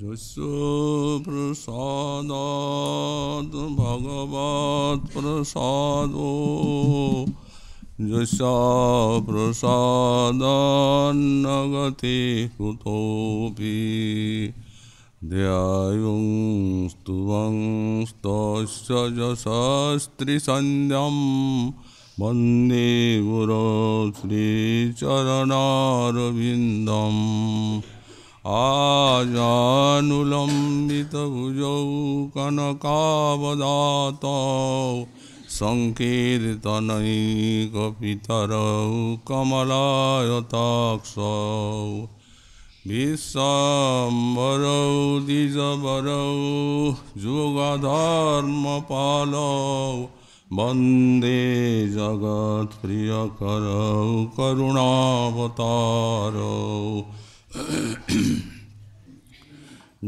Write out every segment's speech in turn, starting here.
जस्य प्रसादात् भगवत् प्रसादो यस्य प्रसादान्नगति कुतोऽपि ध्यायुं स्तुवंस्तस्य यशस्त्रिसन्ध्यं वन्दे गुरो श्रीचरणारविन्दम् आजानुलम्बितभुजौ कनकावदातौ सङ्कीर्तनैकपितरौ कमलायताक्षौ विश्वाम्बरौ द्विजवरौ जगत वन्दे जगत्प्रियकरौ करुणावतारौ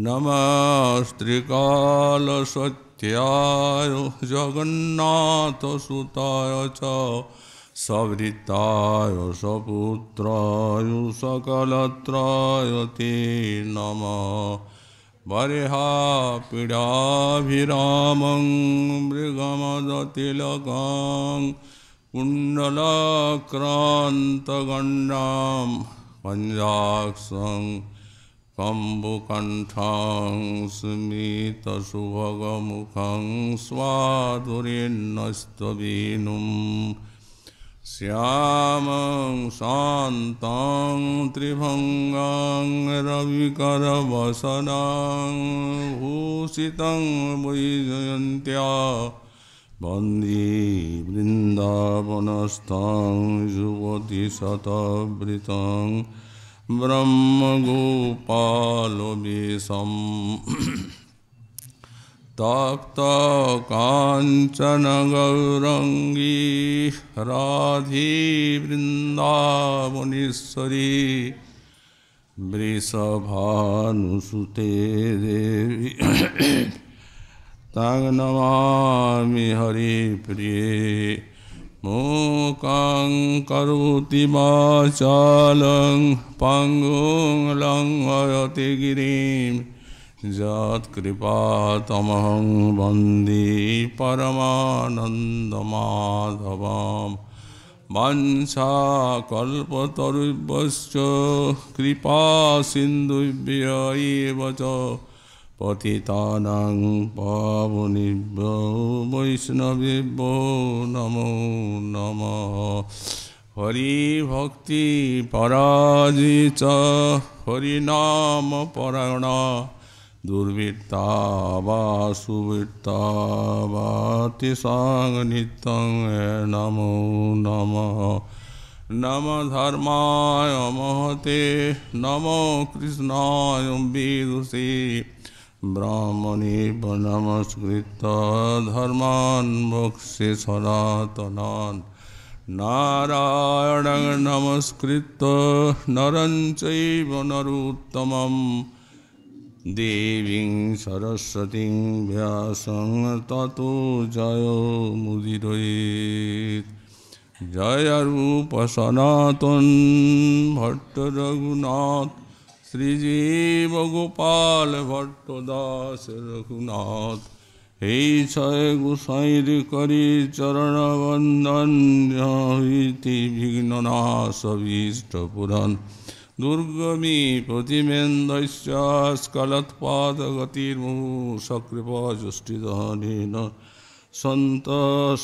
नमस्त्रिकालसत्याय जगन्नाथसुताय च सवृताय सपुत्राय सकलत्राय ते नमः बर्हापीडाभिरामं मृगमदतिलकां कुण्डलाक्रान्तगण्डाम् पञ्जाक्षं कम्बुकण्ठं स्मितसुभगमुखं स्वाधुरिन्नस्तवीनुम् श्यामं शान्तां त्रिभङ्गां रविकरवसनां भूषितं वैजयन्त्या Bandi brinda Vrindavanastang Juvati britang Brahma gopalo bisam Takta Kanchana Gaurangi Radhi brinda bonisari brisabhanusute Devi तंग नमामि हरिप्रिये मूकं करोति वाचालं पङ्गुं लङ्घयति गिरिं यत्कृपातमहं वन्दे परमानन्दमाधवाम् वंशा कल्पतरुभ्यश्च कृपा एव च পতিতানাং পাবনিভ্য বৈষ্ণবেভ্যো नमो নমঃ हरिभक्ति পরাজি চ হরিনাম পরায়ণা दुर्वृत्ता वा सुवृत्ता वा तिसाङ्गनित्यं नमो नमः नम धर्माय महते नमो कृष्णाय विदुषे ब्राह्मणेव नमस्कृत धर्म मोक्षे सनातनान् नारायण नमस्कृत नरं चैव नरोत्तमं देवीं सरस्वतीं व्यासं ततो जयो मुदिरयेत् सनातन भट्ट भट्टरघुनाथ श्री जीव गोपाल भट्टदास रघुनाथ हे छय गोसाईर करी चरण वंदन हृति विघ्ननाश अभीष्ट पुरन दुर्गमी प्रतिमेन्दस्कलत्पादगतिर्मुः सकृपजुष्टिदानेन सन्त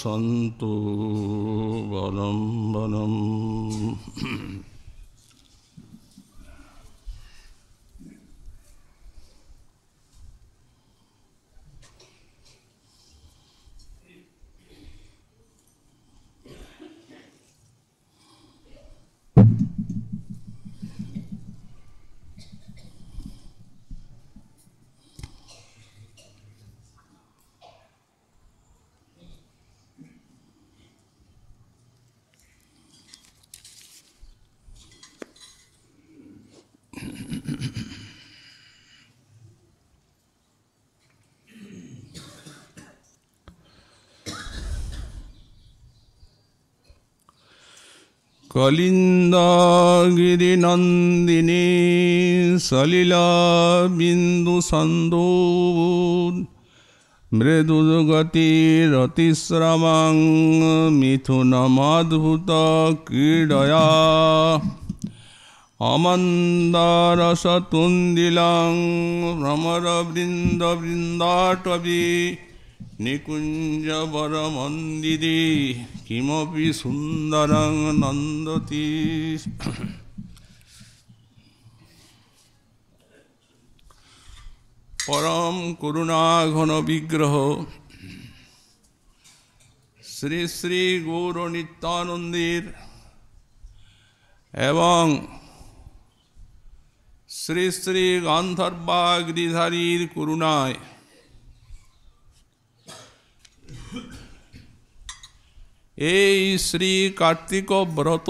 सन्तु बलं बलम् কলিন্দাগিরিনন্দিনী সলিল বিন্দু সন্দূর মিথুন মিথুনমদ্ভুত ক্রীড়য়া অমন্দারসতুন্দিলাং ভ্রমরবৃন্দবৃন্দটবী মন্দিরে কিমপি সুন্দরং নন্দতি পরম করুণাঘন বিগ্রহ শ্রী শ্রী গৌর নিত্যানন্দির এবং শ্রী শ্রী গান্ধর্বাগ্রিধারীর করুণায় এই শ্রী কার্তিক ব্রত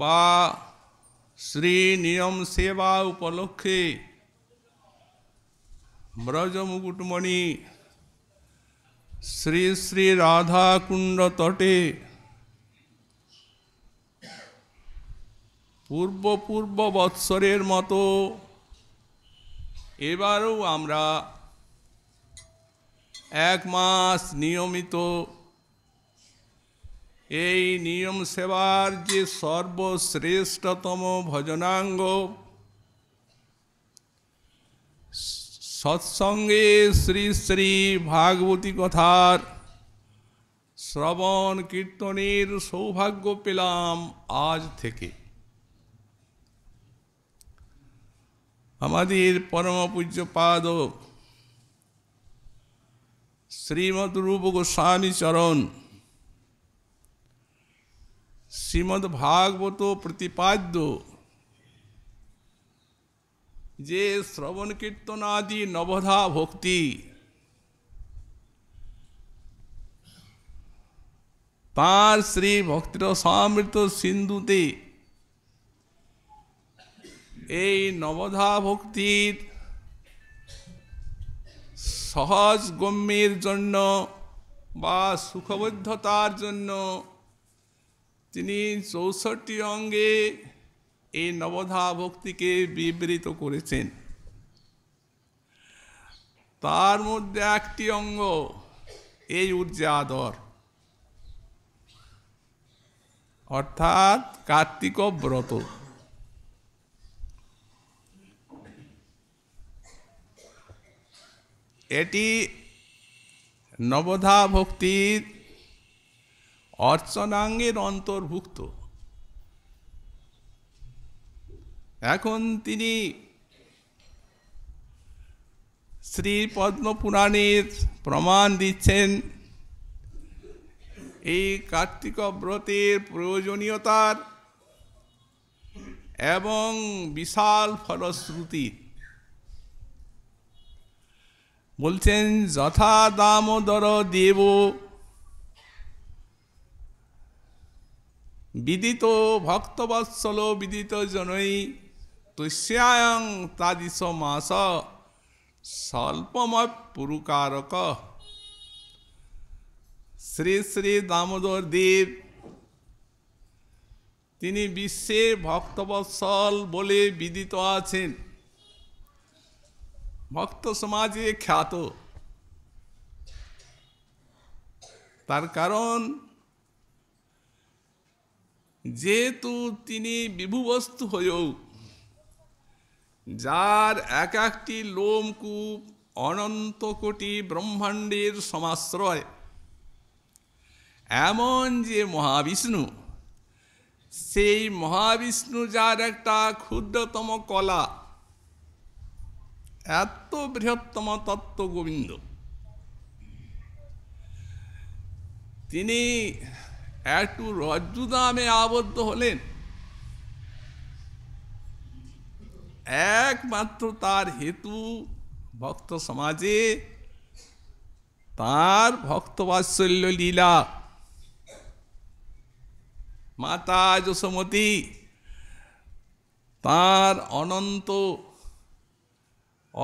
বা শ্রী নিয়ম সেবা উপলক্ষে ব্রজ মুকুটমণি শ্রী শ্রী রাধা কুণ্ড তটে পূর্ব পূর্ব বৎসরের মতো এবারও আমরা এক মাস নিয়মিত এই নিয়ম সেবার যে সর্বশ্রেষ্ঠতম ভজনাঙ্গ সৎসঙ্গে শ্রী শ্রী ভাগবতী কথার শ্রবণ কীর্তনের সৌভাগ্য পেলাম আজ থেকে আমাদের পরমপূজ্য পাদ শ্রীমদ রূপ গোস্বামী চরণ শ্রীমদ ভাগবত প্রতিপাদ্য যে শ্রবণ কীর্তনাদি নবধা ভক্তি তাঁর শ্রী ভক্তির সমৃত সিন্ধুতে এই নবধা ভক্তির সহজ গম্যের জন্য বা সুখবদ্ধতার জন্য তিনি চৌষট্টি অঙ্গে এই নবধা ভক্তিকে বিবৃত করেছেন তার মধ্যে একটি অঙ্গ এই উর্জাদর অর্থাৎ কার্তিক ব্রত এটি নবধা ভক্তির অর্চনাঙ্গের অন্তর্ভুক্ত এখন তিনি শ্রী পদ্মপুরাণের প্রমাণ দিচ্ছেন এই কার্তিক ব্রতের প্রয়োজনীয়তার এবং বিশাল ফলশ্রুতির বলছেন যথা দামোদর দেব বিদিত ভক্তবৎসল বিদিত জনই তুষ্যায়ং তাদিশ মাস স্বল্পময় পুরুকারক শ্রী শ্রী দামোদর দেব তিনি বিশ্বে ভক্তবৎসল বলে বিদিত আছেন ভক্ত সমাজে খ্যাত তার কারণ যেহেতু তিনি বিভুবস্তু হয়েও যার এক একটি লোমকূপ অনন্ত কোটি ব্রহ্মাণ্ডের সমাশ্রয় এমন যে মহাবিষ্ণু সেই মহাবিষ্ণু যার একটা ক্ষুদ্রতম কলা এত বৃহত্তম তত্ত্ব গোবিন্দ তিনি একটু রজ্জুদামে আবদ্ধ হলেন একমাত্র তার হেতু ভক্ত সমাজে তার ভক্তবাৎসল্য লীলা মাতা যশোমতী তার অনন্ত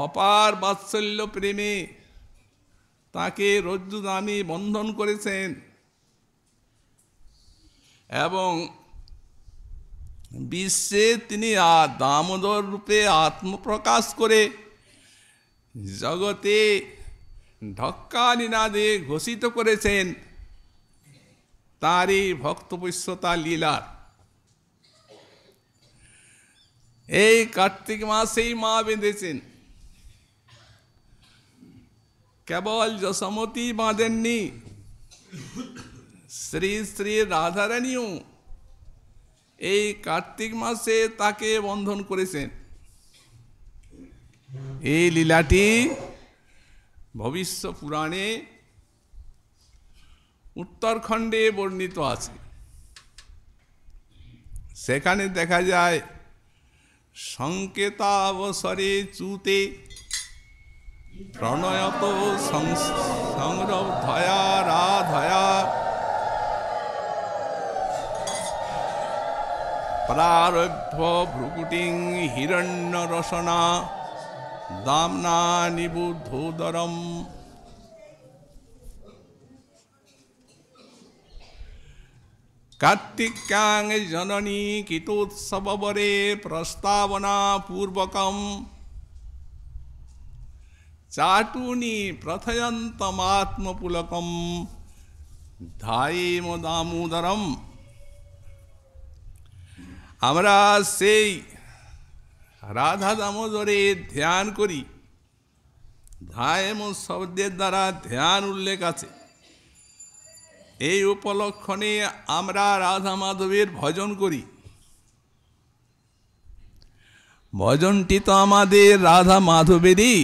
অপার বাৎসল্য প্রেমে তাকে রজ্জু বন্ধন করেছেন এবং বিশ্বে তিনি দামোদর রূপে আত্মপ্রকাশ করে জগতে ঢক্কা নিনাদে ঘোষিত করেছেন তারই ভক্তপুষ্যতা লীলার এই কার্তিক মাসেই মা বেঁধেছেন কেবল যশমতি বাঁধেননি শ্রী শ্রী রাধারানীও এই কার্তিক মাসে তাকে বন্ধন করেছেন এই লীলাটি ভবিষ্য পুরাণে উত্তরখণ্ডে বর্ণিত আছে সেখানে দেখা যায় সংকেতাবসরে চুতে প্রাণায়াত সংরব ধয়া রাধয়া प्रारभ्य भ्रुकुटिं हिरण्यरसना दाम्ना निबुद्धोदरम् कार्तिक्याङ् जननी कितोत्सववरे प्रस्तावनापूर्वकम् চাটুনি প্রথয়ন্তমাত্মপুলকম ধায়েম দামোদরম আমরা সেই রাধা দামোদরে ধ্যান করি ধায়েম শব্দের দ্বারা ধ্যান উল্লেখ আছে এই উপলক্ষণে আমরা রাধা মাধবের ভজন করি ভজনটি তো আমাদের রাধা মাধবেরই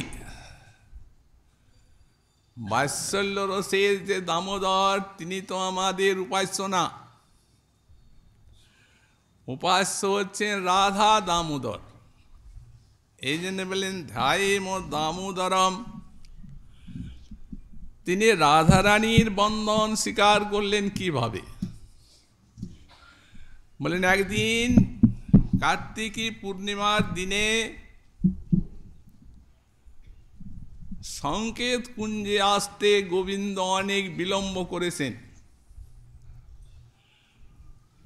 বাৎসল্য রসের যে দামোদর তিনি তো আমাদের উপাস্য না উপাস্য হচ্ছেন রাধা দামোদর এই জন্য বললেন ধ্যায়ম দামোদরম তিনি রাধারানীর বন্ধন স্বীকার করলেন কিভাবে বলেন একদিন কার্তিকী পূর্ণিমার দিনে সংকেত কুঞ্জে আসতে গোবিন্দ অনেক বিলম্ব করেছেন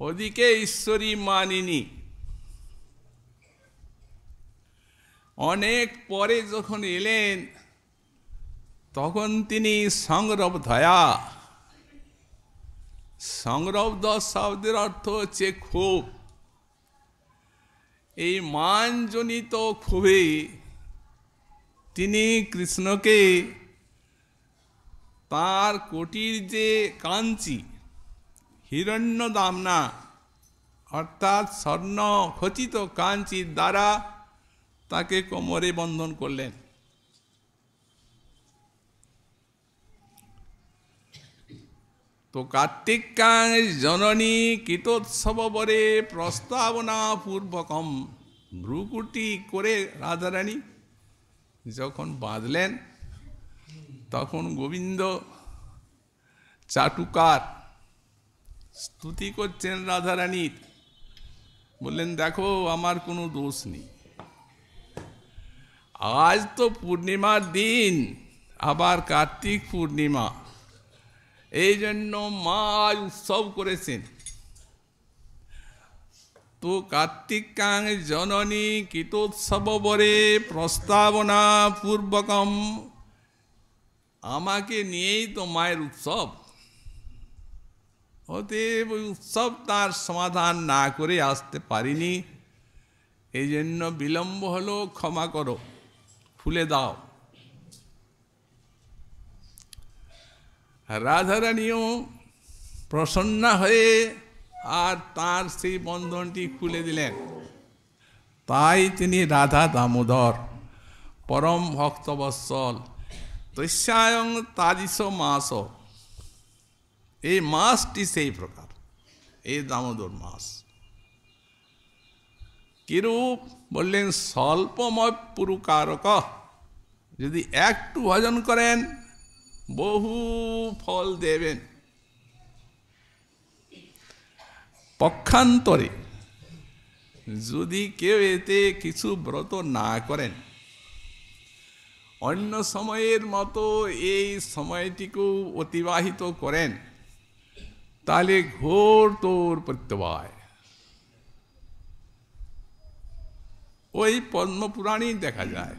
ওদিকে ঈশ্বরী মানিনি অনেক পরে যখন এলেন তখন তিনি সংরব ধয়া সংরব দশ শব্দের অর্থ হচ্ছে ক্ষোভ এই মানজনিত ক্ষোভে তিনি কৃষ্ণকে তার কোটির যে কাঞ্চি হিরণ্য দামনা অর্থাৎ স্বর্ণ খচিত কাঞ্চির দ্বারা তাকে কোমরে বন্ধন করলেন তো কার্তিক কাঞ্চ জননী বরে প্রস্তাবনা পূর্বকম ভ্রুকুটি করে রাধারানী যখন বাঁধলেন তখন গোবিন্দ চাটুকার স্তুতি করছেন রাধারানীর বললেন দেখো আমার কোনো দোষ নেই আজ তো পূর্ণিমার দিন আবার কার্তিক পূর্ণিমা এই জন্য মা আজ উৎসব করেছেন তো কার্তিকাং জননী বরে প্রস্তাবনা পূর্বকম আমাকে নিয়েই তো মায়ের উৎসব অতএব ওই উৎসব তার সমাধান না করে আসতে পারিনি এই জন্য বিলম্ব হলো ক্ষমা করো খুলে দাও রাধারানীও প্রসন্না হয়ে আর তার সেই বন্ধনটি খুলে দিলেন তাই তিনি রাধা দামোদর পরম ভক্তবৎসল তৈশায়ং তাজিস মাস এই মাসটি সেই প্রকার এই দামোদর মাস কিরূপ বললেন স্বল্পময় পুরুকারক যদি একটু ভজন করেন বহু ফল দেবেন পক্ষান্তরে যদি কেউ এতে কিছু ব্রত না করেন অন্য সময়ের মতো এই সময়টিকেও অতিবাহিত করেন তাহলে ঘোর তোর প্রত্যবায় ওই পদ্মপুরাণী দেখা যায়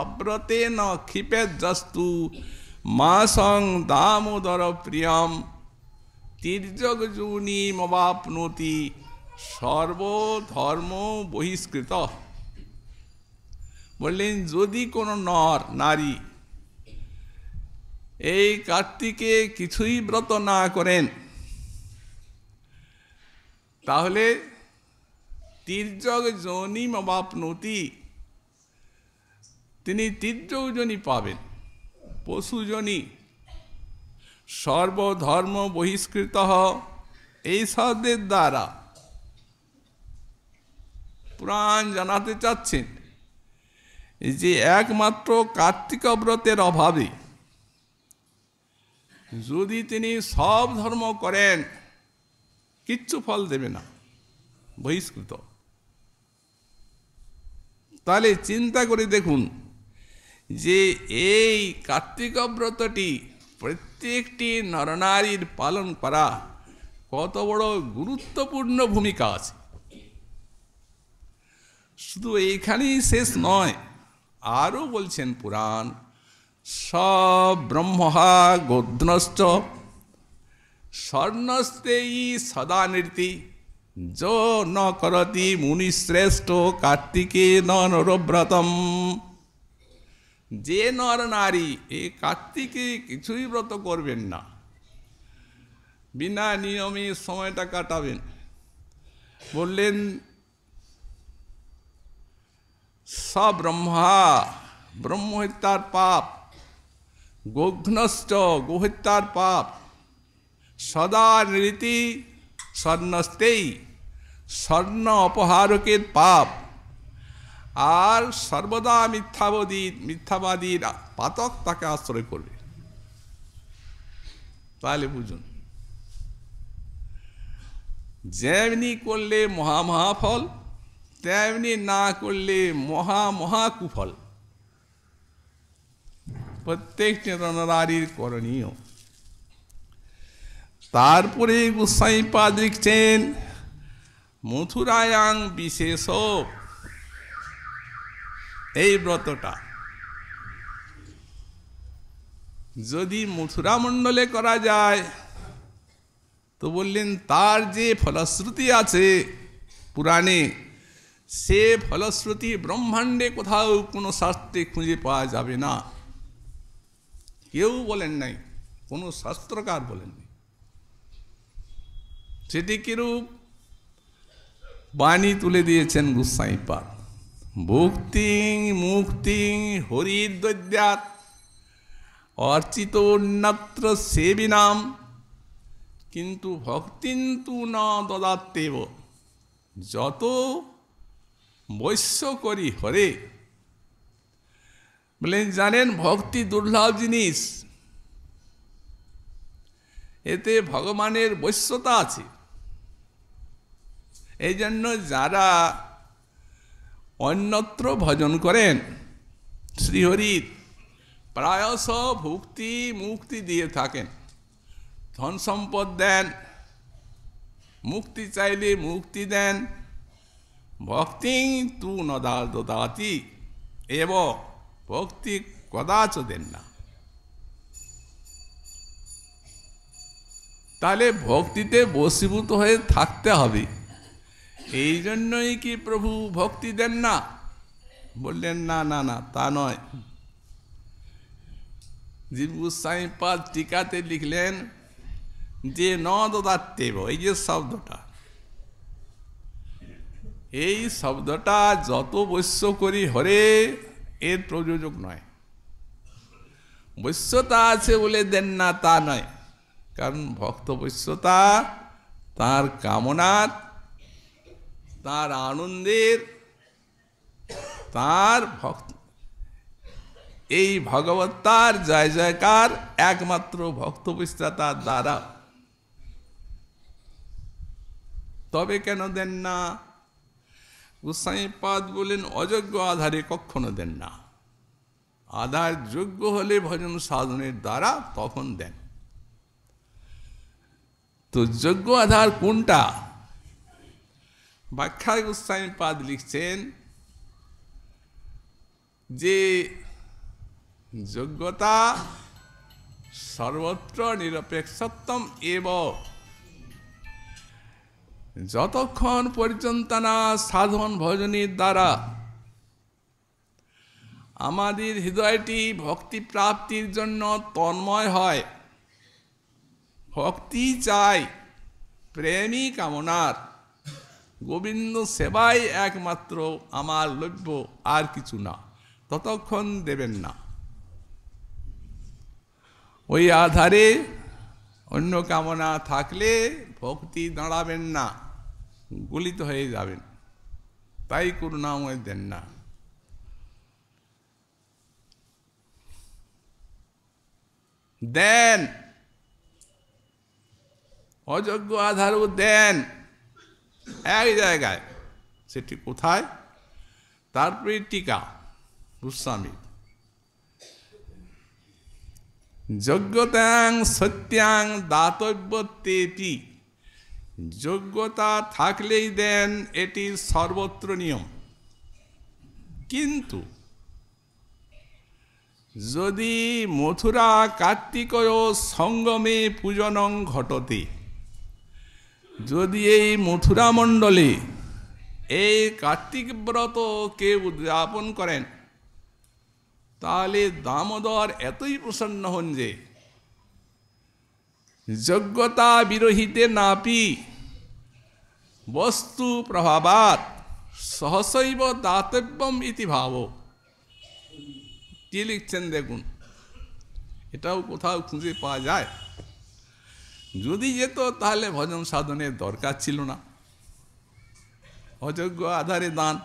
অব্রতে ন ক্ষিপে জস্তু মাসং দামোদর প্রিয়ম তীর্যগজুনি মবাপনতি সর্বধর্ম বহিষ্কৃত বললেন যদি কোনো নর নারী এই কার্তিকে কিছুই ব্রত না করেন তাহলে তীর্যক জনি মবাপনতি তিনি তীর্যক জনি পাবেন পশুজনী সর্বধর্ম বহিষ্কৃত এই শব্দের দ্বারা প্রাণ জানাতে চাচ্ছেন যে একমাত্র কার্তিক ব্রতের অভাবে যদি তিনি সব ধর্ম করেন কিচ্ছু ফল দেবে না বহিষ্কৃত তাহলে চিন্তা করে দেখুন যে এই কার্তিক ব্রতটি প্রত্যেকটি নরনারীর পালন করা কত বড় গুরুত্বপূর্ণ ভূমিকা আছে শুধু এইখানেই শেষ নয় আরও বলছেন পুরাণ সব ব্রহ্মহা গোদ্নশ্চ স্বর্ণস্তেয়ী সদা নৃতি য ন করতি মুনিশ্রেষ্ঠ কার্তিকে নরব্রতম যে নর নারী এ কার্তিকে কিছুই ব্রত করবেন না বিনা নিয়মে সময়টা কাটাবেন বললেন সব্রহ্মা ব্রহ্মহত্যার পাপ গঘ্নষ্ট গোহত্যার পাপ সদা রীতি স্বর্ণস্তেই স্বর্ণ অপহারকের পাপ আর সর্বদা মিথ্যাবাদী মিথ্যাবাদীর পাতক তাকে আশ্রয় করবে তাহলে বুঝুন যেমনি করলে মহা ফল তেমনি না করলে মহা মহা কুফল প্রত্যেক চেতনারীর করণীয় তারপরে গুসাই পা দেখছেন মথুরায়াং বিশেষ এই ব্রতটা যদি মথুরা মণ্ডলে করা যায় তো বললেন তার যে ফলশ্রুতি আছে পুরাণে সে ফলশ্রুতি ব্রহ্মাণ্ডে কোথাও কোনো শাস্ত্রে খুঁজে পাওয়া যাবে না কেউ বলেন নাই কোনো শাস্ত্রকার বলেননি সেটি কিরূপ বাণী তুলে দিয়েছেন গুসাইপার ভক্তি মুক্তিং হরিদ্বৈদ্যাত অর্চিত অন্যত্র সেবিনাম কিন্তু ভক্তিন্তু না দদাতেব যত বৈশ্য করি হরে বলেন জানেন ভক্তি দুর্লভ জিনিস এতে ভগবানের বৈশ্যতা আছে এই জন্য যারা অন্যত্র ভজন করেন শ্রীহরি প্রায়শ ভুক্তি মুক্তি দিয়ে থাকেন ধন সম্পদ দেন মুক্তি চাইলে মুক্তি দেন ভক্তি তু নদা দদাতি এব ভক্তি কদাচ দেন না তাহলে ভক্তিতে বসীভূত হয়ে থাকতে হবে এই জন্যই কি প্রভু ভক্তি দেন না বললেন না না না তা নয় জীব সাই পাদ টিকাতে লিখলেন যে নদাত্তেব এই যে শব্দটা এই শব্দটা যত বৈশ্য করি হরে এর প্রযোজক নয় বৈশ্যতা আছে বলে দেন না তা নয় কারণ ভক্ত বৈশ্যতা তার কামনার তার আনন্দের তার ভক্ত এই ভগবতার জয় জয়কার একমাত্র ভক্ত বিস্তাতার দ্বারা তবে কেন দেন না গোসাইপাদ বলেন অযোগ্য আধারে কখনো দেন না আধার যোগ্য হলে ভজন সাধনের দ্বারা তখন দেন তো যোগ্য আধার কোনটা ব্যাখ্যা গোস্বামী পাদ লিখছেন যে যোগ্যতা সর্বত্র নিরপেক্ষত্বম এব যতক্ষণ পর্যন্ত না সাধন ভজনের দ্বারা আমাদের হৃদয়টি ভক্তি প্রাপ্তির জন্য তন্ময় হয় ভক্তি চাই প্রেমী কামনার গোবিন্দ সেবাই একমাত্র আমার লভ্য আর কিছু না ততক্ষণ দেবেন না ওই আধারে অন্য কামনা থাকলে ভক্তি দাঁড়াবেন না গলিত হয়ে যাবেন তাই করুণাময় দেন না দেন অযোগ্য আধারও দেন এক জায়গায় সেটি কোথায় তারপরে টিকা গোস্বামী যোগ্যতাং সত্যাং দাতব্য তেটি যোগ্যতা থাকলেই দেন এটি সর্বত্র নিয়ম কিন্তু যদি মথুরা কার্তিকয় সঙ্গমে পূজনং ঘটতে যদি এই মথুরা মণ্ডলে এই কার্তিক ব্রত কে উদযাপন করেন তাহলে দামোদর এতই প্রসন্ন হন যে যোগ্যতা বিরোহিতে নাপি বস্তু প্রভাবাত সহসৈব দাতব্যম ইতি ভাব কি লিখছেন দেখুন এটাও কোথাও খুঁজে পাওয়া যায় যদি যেত তাহলে ভজন সাধনের দরকার ছিল না অযোগ্য আধারে দান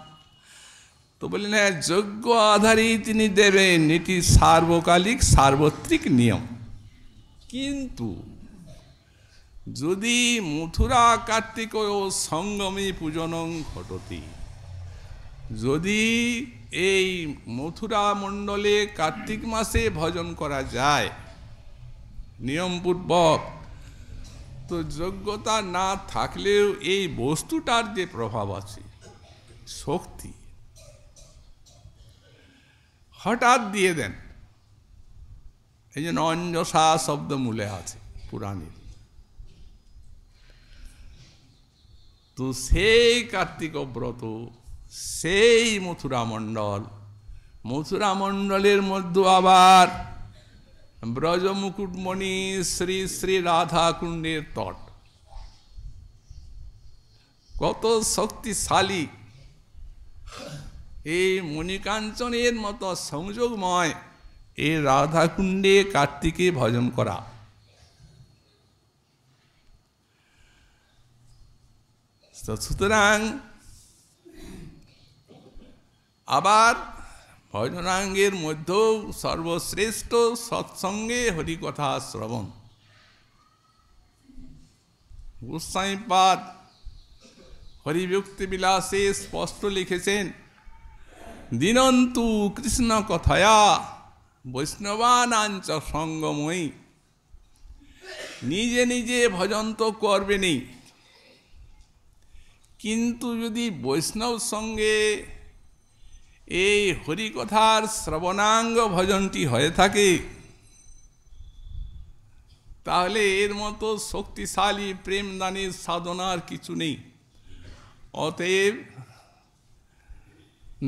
তো বললেন হ্যাঁ যোগ্য আধারেই তিনি দেবেন এটি সার্বকালিক সার্বত্রিক নিয়ম কিন্তু যদি মথুরা কার্তিক ও সঙ্গমী পূজনং ঘটতি যদি এই মথুরা মণ্ডলে কার্তিক মাসে ভজন করা যায় নিয়মপূর্বক তো যোগ্যতা না থাকলেও এই বস্তুটার যে প্রভাব আছে শক্তি হঠাৎ দিয়ে দেন এই যে অঞ্জসা শব্দ মূলে আছে পুরাণের তো সেই কার্তিক ব্রত সেই মথুরা মণ্ডল মথুরা মণ্ডলের মধ্যে আবার ব্রজ মুকুটমণি শ্রী শ্রী রাধা কুণ্ডের তট কত শক্তিশালী এই মণিকাঞ্চনের মতো সংযোগময় এই রাধাকুণ্ডে কার্তিকে ভজন করা সুতরাং আবার ভজনাঙ্গের মধ্যেও সর্বশ্রেষ্ঠ সৎসঙ্গে হরিকথা শ্রবণ গোস্বাইপাদ হরিভক্তি বিলাসে স্পষ্ট লিখেছেন দিনন্তু কৃষ্ণ কথায়া বৈষ্ণবানাঞ্চ সঙ্গময়ী নিজে নিজে ভজন তো করবেনি কিন্তু যদি বৈষ্ণব সঙ্গে এই হরিকথার শ্রবণাঙ্গ ভজনটি হয়ে থাকে তাহলে এর মতো শক্তিশালী প্রেমদানের সাধনার কিছু নেই অতএব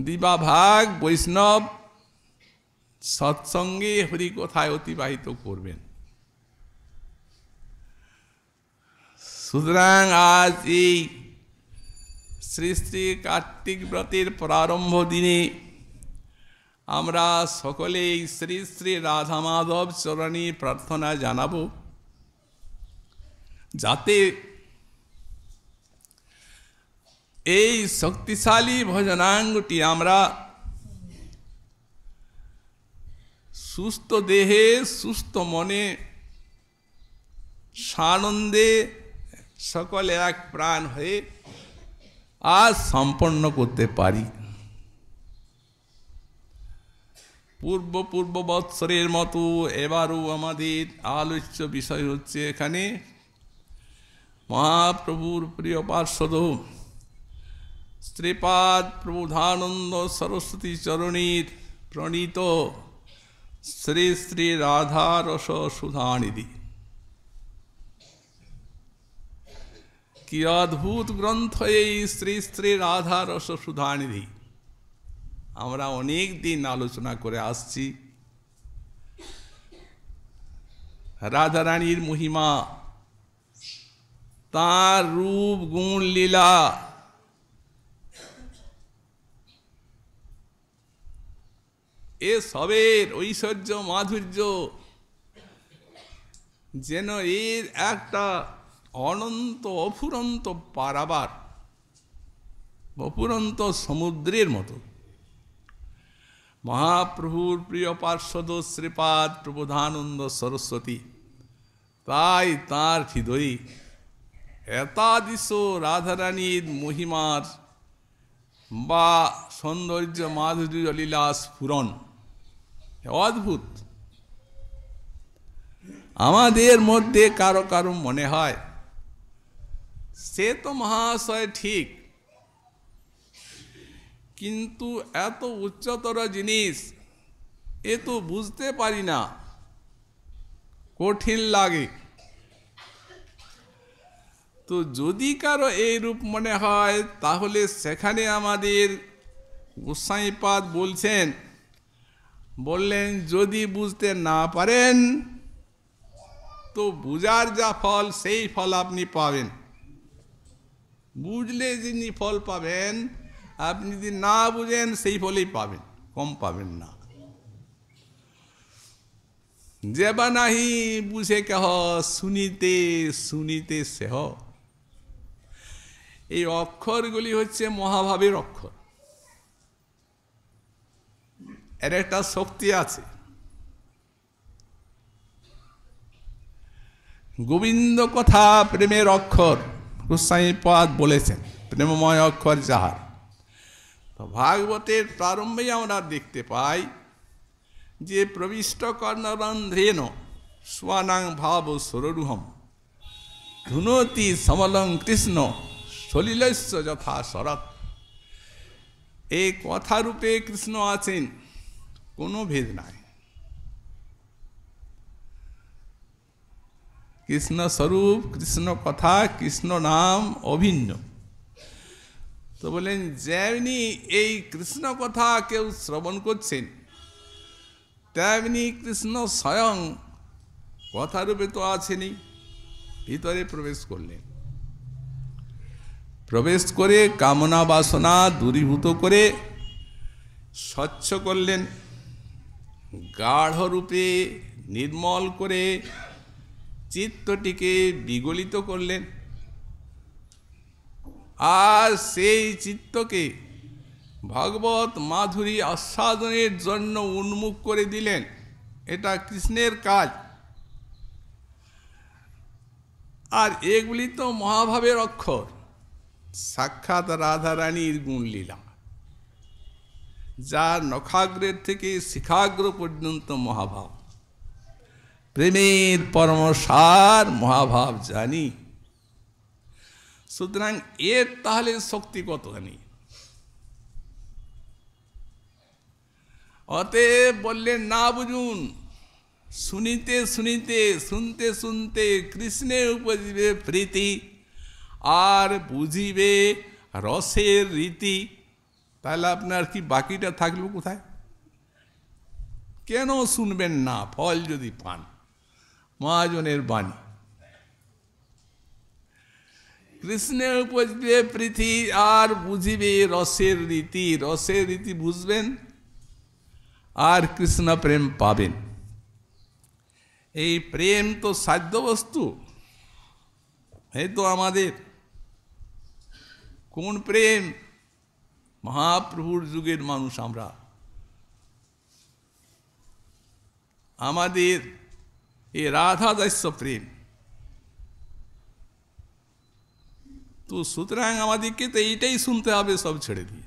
দিবাভাগ বৈষ্ণব সৎসঙ্গে হরিকথায় অতিবাহিত করবেন সুতরাং আজ এই শ্রী শ্রী কার্তিক ব্রতের প্রারম্ভ দিনে আমরা সকলেই শ্রী শ্রী রাধা মাধব চরণী প্রার্থনা জানাব যাতে এই শক্তিশালী ভজনাঙ্গটি আমরা সুস্থ দেহে সুস্থ মনে সানন্দে সকলে এক প্রাণ হয়ে আজ সম্পন্ন করতে পারি পূর্ব পূর্ব বৎসরের মতো এবারও আমাদের আলোচ্য বিষয় হচ্ছে এখানে মহাপ্রভুর প্রিয় পার্শ্বদ শ্রীপাদ প্রবুধানন্দ সরস্বতী চরণীর প্রণীত শ্রী শ্রী রাধা রস সুধানিধি কি অদ্ভুত গ্রন্থ এই শ্রী শ্রী রাধা রস সুধানিধি আমরা অনেক দিন আলোচনা করে আসছি রাধারানীর মহিমা তার রূপ গুণ লীলা এ সবের ঐশ্বর্য মাধুর্য যেন এর একটা অনন্ত অফুরন্ত পারাবার অফুরন্ত সমুদ্রের মতো মহাপ্রভুর প্রিয় পার্শ্বদ শ্রীপাদ প্রবোধানন্দ সরস্বতী তাই তাঁর হৃদয়ে এতাদিশ রাধারানীর মহিমার বা সৌন্দর্য মাধুর্য লীলা স্ফুরন অদ্ভুত আমাদের মধ্যে কারো কারো মনে হয় সে তো মহাশয় ঠিক কিন্তু এত উচ্চতর জিনিস এ তো বুঝতে পারি না কঠিন লাগে তো যদি কারো এই রূপ মনে হয় তাহলে সেখানে আমাদের গোসাইপাদ বলছেন বললেন যদি বুঝতে না পারেন তো বুঝার যা ফল সেই ফল আপনি পাবেন বুঝলে যিনি ফল পাবেন আপনি যদি না বুঝেন সেই ফলেই পাবেন কম পাবেন না বা নাহি বুঝে কেহ শুনিতে শুনিতে সেহ এই অক্ষরগুলি হচ্ছে মহাভাবের অক্ষর এর একটা শক্তি আছে গোবিন্দ কথা প্রেমের অক্ষর গোস্বাইপদ বলেছেন প্রেমময় অক্ষর যাহার তো ভাগবতের প্রারম্ভেই আমরা দেখতে পাই যে প্রবিষ্ট কর্ণরন্ধ্রেন স্বানাং ভাব সরুহম ধুনতি সমলং কৃষ্ণ সলিলস্য যথা শরৎ এই কথারূপে কৃষ্ণ আছেন কোনো ভেদ নাই কৃষ্ণ স্বরূপ কৃষ্ণ কথা কৃষ্ণ নাম অভিন্ন তো বললেন যেমনি এই কৃষ্ণ কথা কেউ শ্রবণ করছেন তেমনি কৃষ্ণ স্বয়ং কথারূপে তো আছেনি ভিতরে প্রবেশ করলেন প্রবেশ করে কামনা বাসনা দূরীভূত করে স্বচ্ছ করলেন গাঢ় রূপে নির্মল করে চিত্তটিকে বিগলিত করলেন আর সেই চিত্তকে ভগবত মাধুরী আস্বাদনের জন্য উন্মুখ করে দিলেন এটা কৃষ্ণের কাজ আর এগুলি তো মহাভাবের অক্ষর সাক্ষাৎ রাধারানীর গুণলীলা যার নখাগ্রের থেকে শিখাগ্র পর্যন্ত মহাভাব প্রেমের পরমসার মহাভাব জানি সুতরাং এর তাহলে শক্তি কত জানি অতএব বললেন না বুঝুন শুনিতে শুনিতে শুনতে শুনতে কৃষ্ণের উপজিবে প্রীতি আর বুঝিবে রসের রীতি তাহলে আপনার কি বাকিটা থাকলো কোথায় কেন শুনবেন না ফল যদি পান মহাজনের বাণী কৃষ্ণের উপজবে পৃথিবী আর বুঝিবে রসের রীতি রসের রীতি বুঝবেন আর কৃষ্ণ প্রেম পাবেন এই প্রেম তো সাধ্য বস্তু এই তো আমাদের কোন প্রেম মহাপ্রভুর যুগের মানুষ আমরা আমাদের এ রাধা दैस्य প্রেম তো সুতরাং আমাদেরকে তো এইটাই শুনতে হবে সব ছেড়ে দিয়ে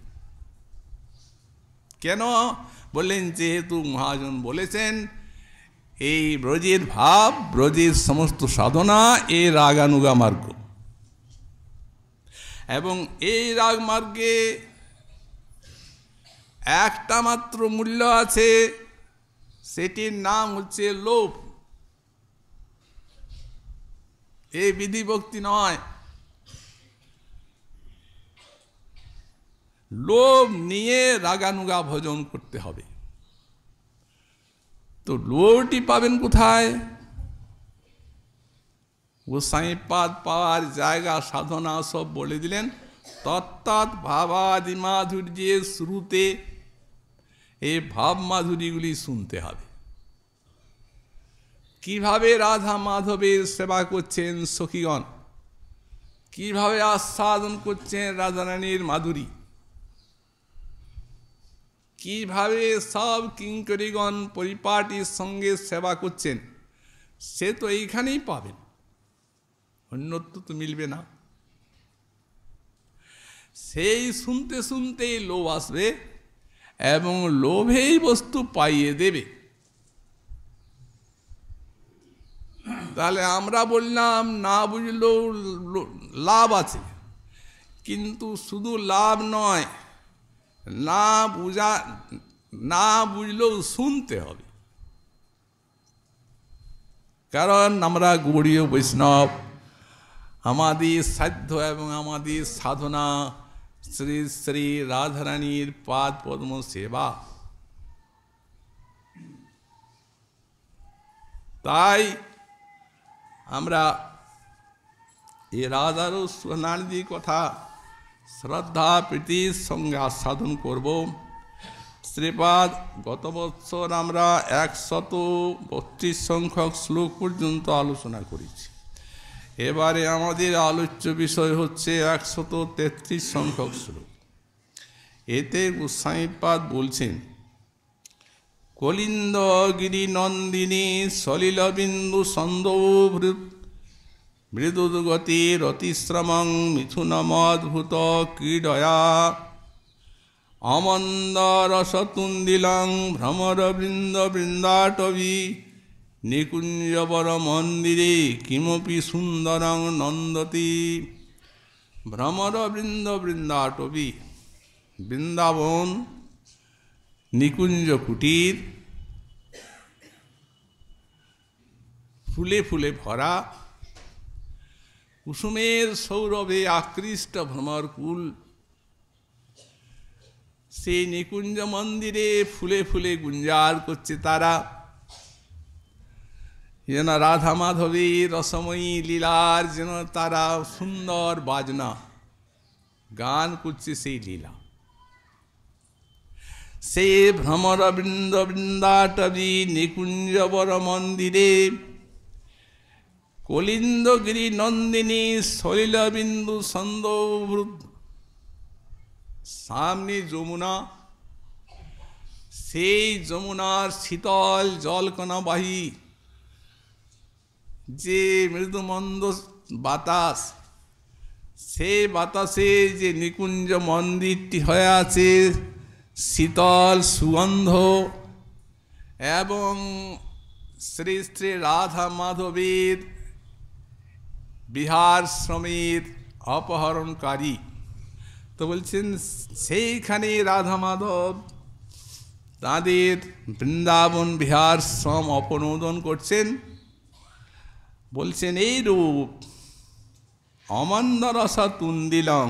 কেন বললেন যেহেতু মহাজন বলেছেন এই ব্রজের ভাব ব্রজের সমস্ত সাধনা এ রাগানুগা মার্গ এবং এই রাগ মার্গে একটা মাত্র মূল্য আছে সেটির নাম হচ্ছে লোভ এ বিধি ভক্তি নয় লোভ নিয়ে রাগানুগা ভজন করতে হবে তো লোভটি পাবেন কোথায় গোসাইপাদ পাওয়ার জায়গা সাধনা সব বলে দিলেন তত্তাৎ ভাবাদি মাধুর্যের শুরুতে এই ভাব মাধুরীগুলি শুনতে হবে কিভাবে রাধা মাধবের সেবা করছেন সখীগণ কিভাবে আস্বাদন করছেন রাধারানীর মাধুরী কিভাবে সব কিঙ্করিগণ পরিপাটির সঙ্গে সেবা করছেন সে তো এইখানেই পাবেন অন্যত্র তো মিলবে না সেই শুনতে শুনতেই লোভ আসবে এবং লোভেই বস্তু পাইয়ে দেবে তাহলে আমরা বললাম না বুঝলেও লাভ আছে কিন্তু শুধু লাভ নয় না বুঝা না বুঝলেও শুনতে হবে কারণ আমরা গৌড়ীয় বৈষ্ণব আমাদের সাধ্য এবং আমাদের সাধনা শ্রী শ্রী রাধারানীর পাদ পদ্ম সেবা তাই আমরা এ রাজার সোনানিধি কথা শ্রদ্ধা প্রীতির সঙ্গে আস্বাদন করব শ্রীপাদ গত বছর আমরা একশত বত্রিশ সংখ্যক শ্লোক পর্যন্ত আলোচনা করেছি এবারে আমাদের আলোচ্য বিষয় হচ্ছে একশত তেত্রিশ সংখ্যক শ্লোক এতে গোস্বাইপাদ বলছেন কলিন্দ গিরি নন্দিনী সলিল বিন্দু সন্দৌভৃত মৃদু দুগতি রতিশ্রমং মৃদুগতিরতিশ্রমং মিথুনমদ্ভুত ক্রীডয়া অমন্দরসতুন্দিলং নিকুঞ্জবর মন্দিরে কিমপি সুন্দরং নন্দতি ভ্রমর বৃন্দ ভ্রমরবৃন্দবৃন্দাটবি বৃন্দাবন निकुंज कुटीर ফুলে ফুলে ভরা কুসুমের সৌরভে আকৃষ্ট ভ্রমর কুল সেই নিকুঞ্জ মন্দিরে ফুলে ফুলে গুঞ্জার করছে তারা যেন রাধা মাধবের রসময়ী লীলার যেন তারা সুন্দর বাজনা গান করছে সেই লীলা সে ভ্রমর বৃন্দ বৃন্দাটবি নিকুঞ্জবর মন্দিরে কলিন্দগিরি নন্দিনী সলিলবিন্দু সন্দৌবৃদ্ধ সামনে যমুনা সেই যমুনার শীতল জলকণাবাহী যে মৃদুমন্দ বাতাস সেই বাতাসে যে নিকুঞ্জ মন্দিরটি হয়ে আছে শীতল সুগন্ধ এবং শ্রী শ্রী রাধা মাধবীর বিহার শ্রমীর অপহরণকারী তো বলছেন সেইখানে রাধা মাধব তাঁদের বৃন্দাবন বিহার শ্রম অপনোদন করছেন বলছেন এই রূপ অমন্দরসা তুন্দিলং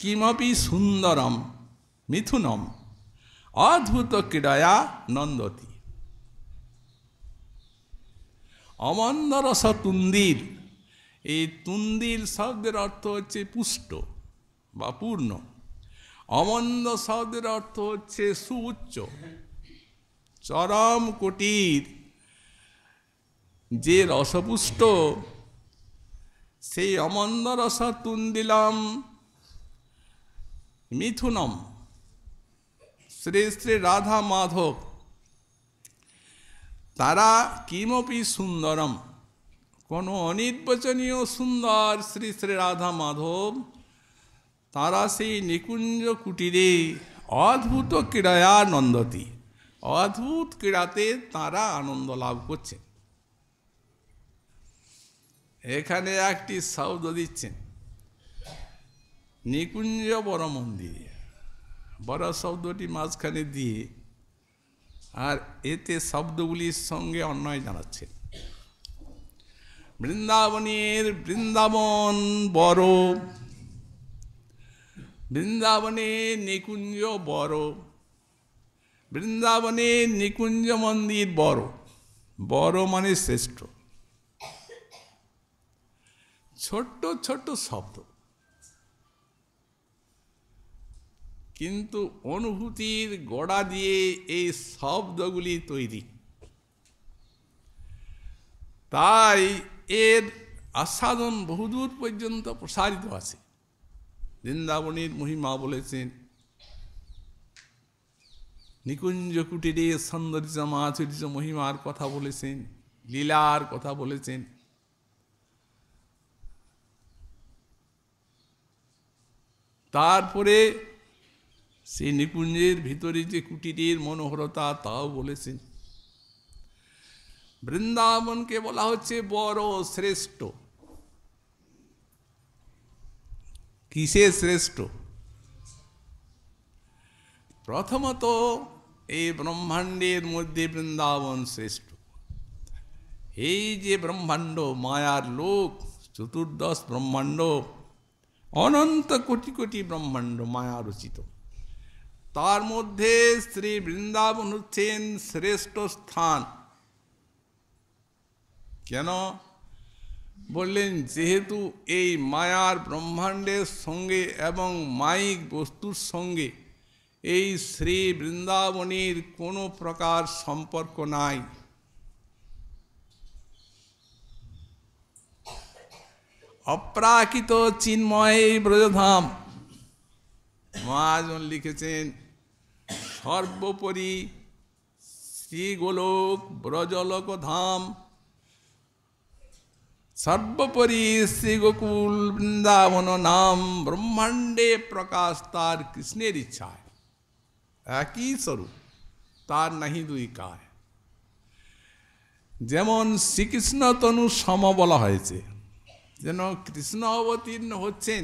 কিমপি সুন্দরম মিথুনম অদ্ভুত ক্রীড়য়া নন্দতি অমন্দরস তুন্দির এই তুন্দির শব্দের অর্থ হচ্ছে পুষ্ট বা পূর্ণ অমন্দ শব্দের অর্থ হচ্ছে সুউচ্চ চরম কুটির যে রসপুষ্ট সেই অমন্দ রস তুন্দিলাম মিথুনম শ্রী শ্রী রাধা মাধব তারা কিমপি সুন্দরম কোনো অনির্বচনীয় সুন্দর শ্রী শ্রী রাধা মাধব তারা সেই নিকুঞ্জ কুটিরে অদ্ভুত ক্রীড়ায় নন্দতি অদ্ভুত ক্রীড়াতে তারা আনন্দ লাভ করছে এখানে একটি শব্দ দিচ্ছেন নিকুঞ্জ বড় মন্দিরে বড় শব্দটি মাঝখানে দিয়ে আর এতে শব্দগুলির সঙ্গে অন্যায় জানাচ্ছেন বৃন্দাবনের বৃন্দাবন বড় বৃন্দাবনে নিকুঞ্জ বড় বৃন্দাবনে নিকুঞ্জ মন্দির বড় বড় মানে শ্রেষ্ঠ ছোট্ট ছোট্ট শব্দ কিন্তু অনুভূতির গড়া দিয়ে এই শব্দগুলি তৈরি তাই এর আস্বাদন বহুদূর পর্যন্ত প্রসারিত আছে বৃন্দাবনীর মহিমা বলেছেন নিকুঞ্জ কুটিরে সৌন্দর্য মাধুর্য মহিমার কথা বলেছেন লীলার কথা বলেছেন তারপরে সেই নিপুঞ্জের ভিতরে যে কুটিরের মনোহরতা তাও বলেছেন বৃন্দাবনকে বলা হচ্ছে বড় শ্রেষ্ঠ কিসে শ্রেষ্ঠ প্রথমত এই ব্রহ্মাণ্ডের মধ্যে বৃন্দাবন শ্রেষ্ঠ এই যে ব্রহ্মাণ্ড মায়ার লোক চতুর্দশ ব্রহ্মাণ্ড অনন্ত কোটি কোটি ব্রহ্মাণ্ড মায়া রচিত তার মধ্যে শ্রী বৃন্দাবন হচ্ছেন শ্রেষ্ঠ স্থান কেন বললেন যেহেতু এই মায়ার ব্রহ্মাণ্ডের সঙ্গে এবং মাইক বস্তুর সঙ্গে এই শ্রী বৃন্দাবনের কোনো প্রকার সম্পর্ক নাই অপ্রাকৃত চিন্ময় ব্রজধাম মহাজন লিখেছেন সর্বোপরি শ্রীগোলক ব্রজলোক ধাম সর্বোপরি শ্রীগোকুল বৃন্দাবন নাম ব্রহ্মাণ্ডে প্রকাশ তার কৃষ্ণের ইচ্ছায় একই স্বরূপ তার নাহি দুই কায় যেমন শ্রীকৃষ্ণ তনু সম বলা হয়েছে যেন কৃষ্ণ অবতীর্ণ হচ্ছেন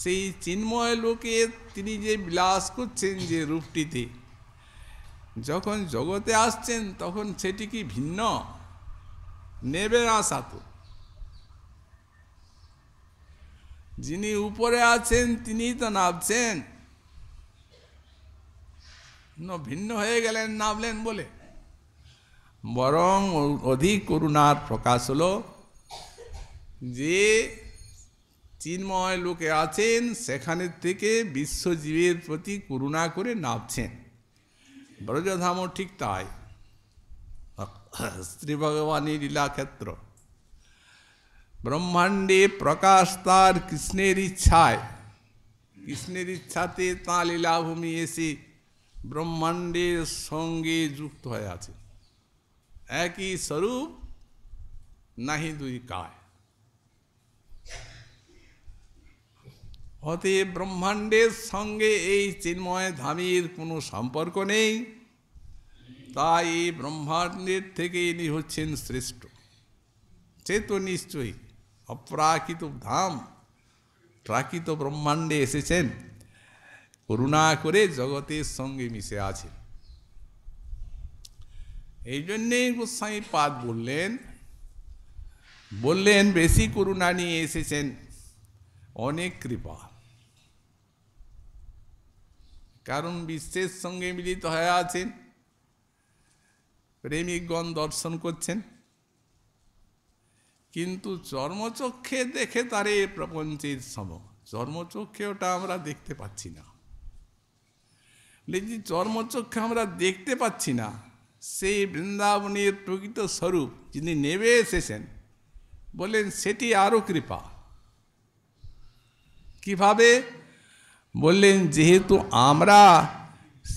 সেই চিন্ময় লোকে তিনি যে বিলাস করছেন যে রূপটিতে যখন জগতে আসছেন তখন সেটি কি ভিন্ন নেবের আসা তো যিনি উপরে আছেন তিনি তো নাবছেন ভিন্ন হয়ে গেলেন নাবলেন বলে বরং অধিক করুণার প্রকাশ হলো যে চিন্ময় লোকে আছেন সেখানে থেকে বিশ্বজীবের প্রতি করুণা করে নামছেন ব্রজধাম ঠিক তাই শ্রী ভগবানের লীলাক্ষেত্র ব্রহ্মাণ্ডে প্রকাশ তার কৃষ্ণের ইচ্ছায় কৃষ্ণের ইচ্ছাতে তাঁর লীলাভূমি এসে ব্রহ্মাণ্ডের সঙ্গে যুক্ত হয়ে আছে একই স্বরূপ নাহি দুই কায় অতএব ব্রহ্মাণ্ডের সঙ্গে এই চিন্ময় ধামির কোনো সম্পর্ক নেই তাই এই ব্রহ্মাণ্ডের থেকে ইনি হচ্ছেন শ্রেষ্ঠ সে তো নিশ্চয়ই অপ্রাকৃত ধাম প্রাকৃত ব্রহ্মাণ্ডে এসেছেন করুণা করে জগতের সঙ্গে মিশে আছেন এই জন্যেই গোস্বাই পাদ বললেন বললেন বেশি করুণা নিয়ে এসেছেন অনেক কৃপা কারণ বিশ্বের সঙ্গে মিলিত হয়ে আছেন প্রেমিকগণ দর্শন করছেন কিন্তু চর্মচক্ষে দেখে তার এ প্রপঞ্চের সম চর্মচক্ষে ওটা আমরা দেখতে পাচ্ছি না যে চর্মচক্ষে আমরা দেখতে পাচ্ছি না সেই বৃন্দাবনের প্রকৃত স্বরূপ যিনি নেবে এসেছেন বলেন সেটি আরও কৃপা কিভাবে বললেন যেহেতু আমরা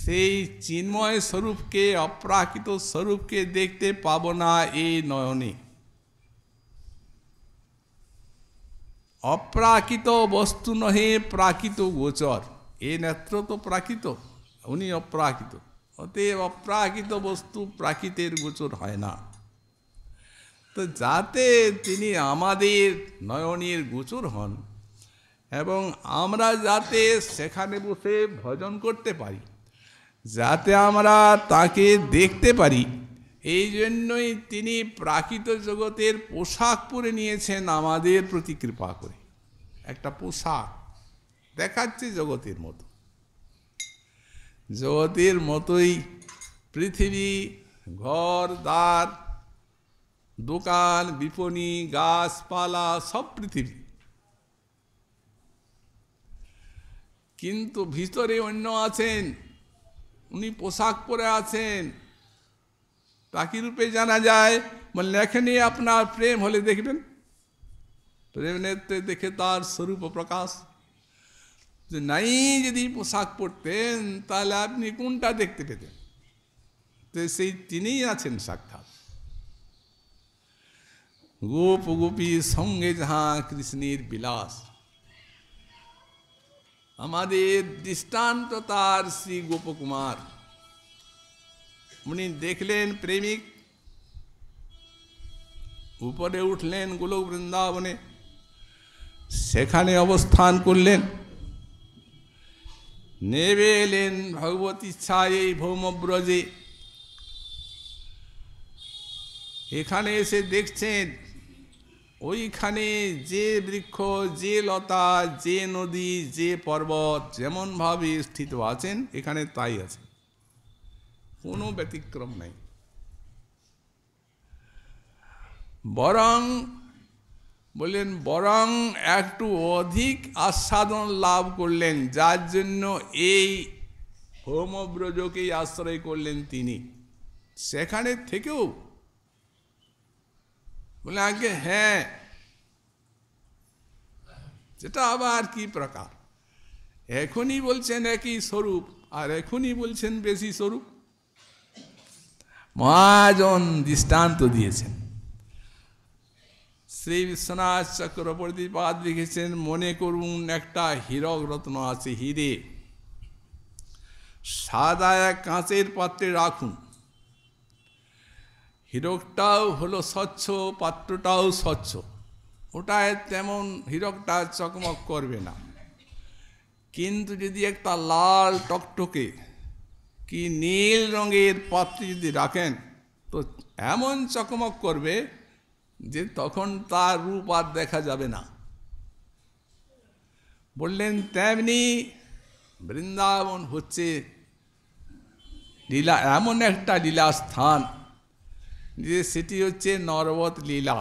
সেই চিন্ময় স্বরূপকে অপ্রাকৃত স্বরূপকে দেখতে পাব না এই নয়নে অপ্রাকৃত বস্তু নহে প্রাকৃত গোচর এ নেত্র তো প্রাকৃত উনি অপ্রাকৃত অতএব অপ্রাকৃত বস্তু প্রাকৃতের গোচর হয় না তো যাতে তিনি আমাদের নয়নের গোচর হন এবং আমরা যাতে সেখানে বসে ভজন করতে পারি যাতে আমরা তাকে দেখতে পারি এই জন্যই তিনি প্রাকৃত জগতের পোশাক পরে নিয়েছেন আমাদের প্রতি কৃপা করে একটা পোশাক দেখাচ্ছে জগতের মতো জগতের মতোই পৃথিবী ঘর দ্বার দোকান বিপণী গাছপালা সব পৃথিবী কিন্তু ভিতরে অন্য আছেন উনি পোশাক পরে আছেন তাকি রূপে জানা যায় লেখনি আপনার প্রেম হলে দেখবেন প্রেম নেত্রে দেখে তার স্বরূপ প্রকাশ যে নাই যদি পোশাক পরতেন তাহলে আপনি কোনটা দেখতে পেতেন তো সেই তিনিই আছেন সাক্ষাৎ গোপ গোপীর সঙ্গে যাহা কৃষ্ণের বিলাস আমাদের দৃষ্টান্ত তার শ্রী গোপকুমার উনি দেখলেন প্রেমিক উপরে উঠলেন গোলক বৃন্দাবনে সেখানে অবস্থান করলেন নেবে এলেন ভগবত ইচ্ছা এই ভৌমব্রজে এখানে এসে দেখছেন ওইখানে যে বৃক্ষ যে লতা যে নদী যে পর্বত যেমনভাবে স্থিত আছেন এখানে তাই আছে কোনো ব্যতিক্রম নাই বরং বললেন বরং একটু অধিক আস্বাদন লাভ করলেন যার জন্য এই হোমব্রজকেই আশ্রয় করলেন তিনি সেখানে থেকেও বলে আগে হ্যাঁ সেটা আবার কি প্রকার এখনই বলছেন একই স্বরূপ আর এখনই বলছেন বেশি স্বরূপ মহাজন দৃষ্টান্ত দিয়েছেন শ্রী বিশ্বনাথ চক্রবর্তী পাদ লিখেছেন মনে করুন একটা হীরক রত্ন আছে হিরে সাদা এক কাঁচের পাত্রে রাখুন হীরকটাও হলো স্বচ্ছ পাত্রটাও স্বচ্ছ ওটায় তেমন হীরকটা চকমক করবে না কিন্তু যদি একটা লাল টকটকে কি নীল রঙের পাত্র যদি রাখেন তো এমন চকমক করবে যে তখন তার রূপ আর দেখা যাবে না বললেন তেমনি বৃন্দাবন হচ্ছে লীলা এমন একটা লীলা স্থান যে সেটি হচ্ছে নরবত লীলা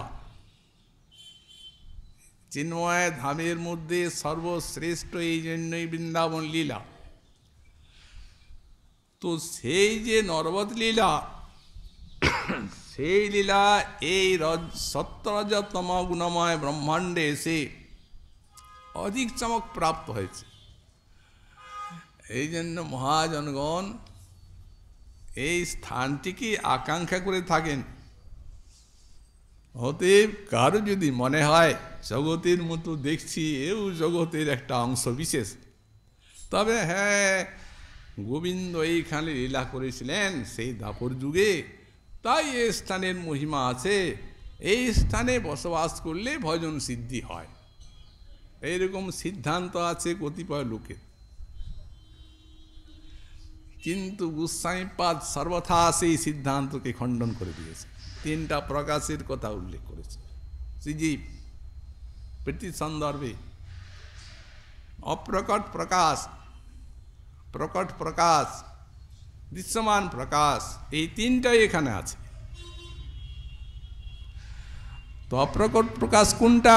চিন্ময় ধামের মধ্যে সর্বশ্রেষ্ঠ এই জন্যই বৃন্দাবন লীলা তো সেই যে নরবত লীলা সেই লীলা এই সত্তরজতম গুণময় ব্রহ্মাণ্ডে এসে অধিক চমক প্রাপ্ত হয়েছে এই জন্য মহাজনগণ এই স্থানটিকে আকাঙ্ক্ষা করে থাকেন অতএব কারো যদি মনে হয় জগতের মতো দেখছি এও জগতের একটা অংশ বিশেষ তবে হ্যাঁ গোবিন্দ এইখানে লীলা করেছিলেন সেই দাপর যুগে তাই এ স্থানের মহিমা আছে এই স্থানে বসবাস করলে ভজন সিদ্ধি হয় এইরকম সিদ্ধান্ত আছে কতিপয় লোকের কিন্তু গুসাইপাদ সর্বথা সেই সিদ্ধান্তকে খণ্ডন করে দিয়েছে তিনটা প্রকাশের কথা উল্লেখ করেছে শ্রীজীব প্রীতি সন্দর্ভে অপ্রকট প্রকাশ প্রকট প্রকাশ দৃশ্যমান প্রকাশ এই তিনটাই এখানে আছে তো অপ্রকট প্রকাশ কোনটা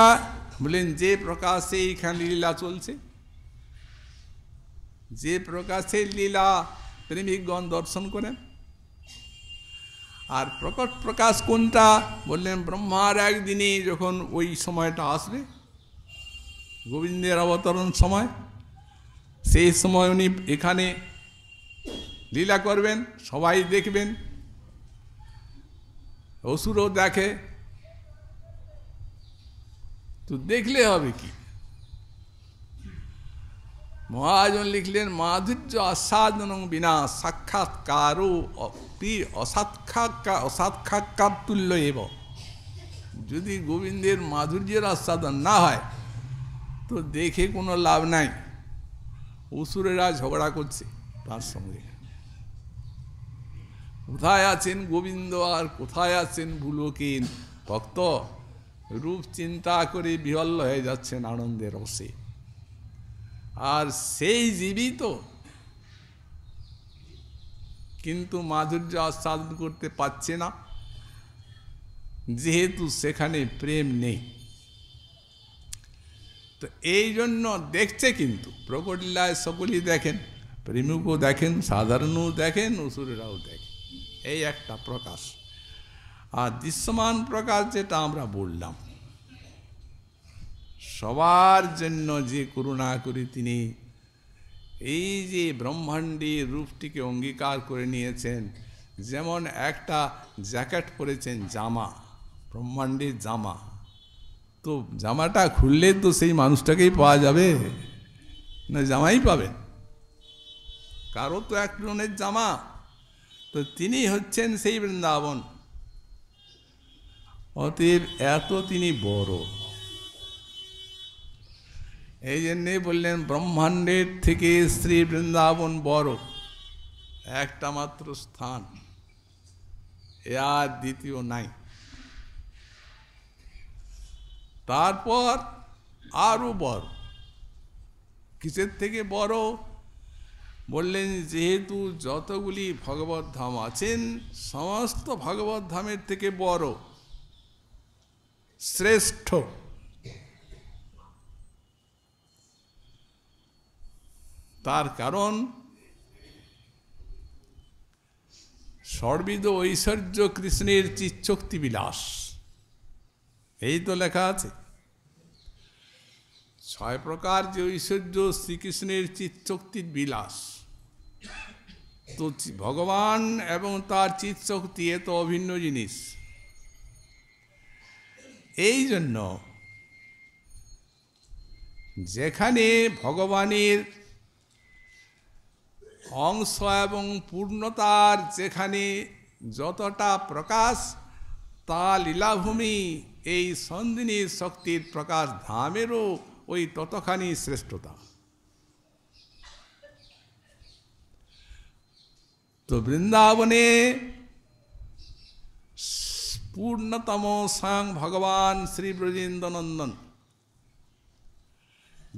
বললেন যে প্রকাশে এইখানে লীলা চলছে যে প্রকাশে লীলা প্রেমিকগণ দর্শন করেন আর প্রকট প্রকাশ কোনটা বললেন ব্রহ্মার একদিনে যখন ওই সময়টা আসবে গোবিন্দের অবতরণ সময় সেই সময় উনি এখানে লীলা করবেন সবাই দেখবেন অসুরও দেখে তো দেখলে হবে কি মহাজন লিখলেন মাধুর্য আস্বাদনং বিনা সাক্ষাৎকার অসাক্ষাৎকার তুল্য এব যদি গোবিন্দের মাধুর্যের আস্বাদন না হয় তো দেখে কোনো লাভ নাই অসুরেরা ঝগড়া করছে তার সঙ্গে কোথায় আছেন গোবিন্দ আর কোথায় আছেন ভুলোকেন ভক্ত রূপ চিন্তা করে বিহল্ল হয়ে যাচ্ছেন আনন্দের রসে আর সেই জীবিত তো কিন্তু মাধুর্য আস্বাদন করতে পারছে না যেহেতু সেখানে প্রেম নেই তো এই জন্য দেখছে কিন্তু প্রকটিলায় সকলেই দেখেন প্রেমুকও দেখেন সাধারণও দেখেন অসুরেরাও দেখেন এই একটা প্রকাশ আর দৃশ্যমান প্রকাশ যেটা আমরা বললাম সবার জন্য যে করুণা করে তিনি এই যে ব্রহ্মাণ্ডের রূপটিকে অঙ্গীকার করে নিয়েছেন যেমন একটা জ্যাকেট পরেছেন জামা ব্রহ্মাণ্ডের জামা তো জামাটা খুললে তো সেই মানুষটাকেই পাওয়া যাবে না জামাই পাবেন কারো তো এক একজনের জামা তো তিনি হচ্ছেন সেই বৃন্দাবন অতএব এত তিনি বড় এই জন্যে বললেন ব্রহ্মাণ্ডের থেকে শ্রী বৃন্দাবন বড় একটা মাত্র স্থান আর দ্বিতীয় নাই তারপর আরও বড় কিসের থেকে বড় বললেন যেহেতু যতগুলি ভগবত ধাম আছেন সমস্ত ভগবত ধামের থেকে বড় শ্রেষ্ঠ তার কারণ সর্বিদ ঐশ্বর্য কৃষ্ণের চিচ্ছক্তি বিলাস এই তো লেখা আছে ছয় প্রকার যে ঐশ্বর্য শ্রীকৃষ্ণের চিৎশক্তির বিলাস তো ভগবান এবং তার চিৎশক্তি এ তো অভিন্ন জিনিস এই জন্য যেখানে ভগবানের অংশ এবং পূর্ণতার যেখানে যতটা প্রকাশ তা লীলাভূমি এই সন্দিনী শক্তির প্রকাশ ধামেরও ওই ততখানি শ্রেষ্ঠতা তো বৃন্দাবনে পূর্ণতম স্বয়ং ভগবান শ্রী ব্রজেন্দ্রনন্দন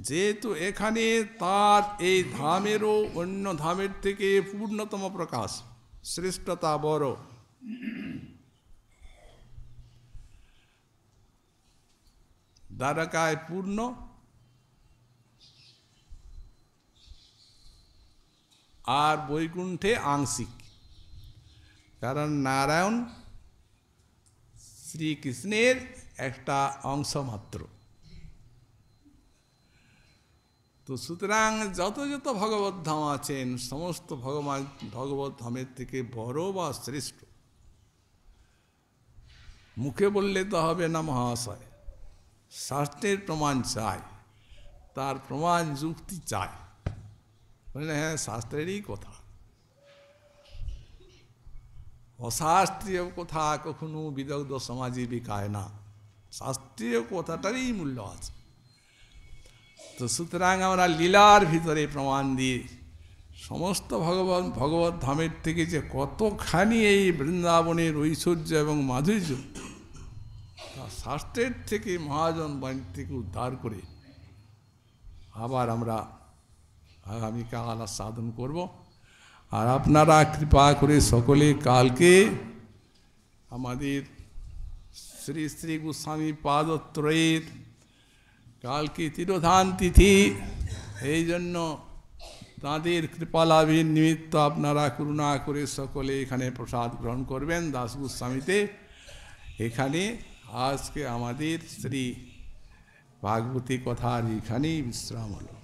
যেহেতু এখানে তার এই ধামেরও অন্য ধামের থেকে পূর্ণতম প্রকাশ শ্রেষ্ঠতা বড় দ্বারকায় পূর্ণ আর বৈকুণ্ঠে আংশিক কারণ নারায়ণ শ্রীকৃষ্ণের একটা অংশ মাত্র তো সুতরাং যত যত ভগবত ধাম আছেন সমস্ত ভগবান ভগবত ধামের থেকে বড় বা শ্রেষ্ঠ মুখে বললে তো হবে না মহাশয় শাস্ত্রের প্রমাণ চাই তার প্রমাণ যুক্তি চাই মানে হ্যাঁ শাস্ত্রেরই কথা অশাস্ত্রীয় কথা কখনো বিদগ্ধ সমাজে বিকায় না শাস্ত্রীয় কথাটারই মূল্য আছে তো সুতরাং আমরা লীলার ভিতরে প্রমাণ দিই সমস্ত ভগবান ভগবত ধামের থেকে যে কতখানি এই বৃন্দাবনের ঐশ্বর্য এবং মাধুর্য তা শাস্ত্রের থেকে মহাজন বাণী থেকে উদ্ধার করে আবার আমরা আগামীকাল আর সাধন করব আর আপনারা কৃপা করে সকলে কালকে আমাদের শ্রী শ্রী গোস্বামী পাদত্রয়ের কাল কি তিরোধান তিথি এই জন্য তাঁদের কৃপালাভীর নিমিত্ত আপনারা করুণা করে সকলে এখানে প্রসাদ গ্রহণ করবেন দাস গোস্বামীতে এখানে আজকে আমাদের শ্রী ভাগবতী কথার এখানেই বিশ্রাম হলো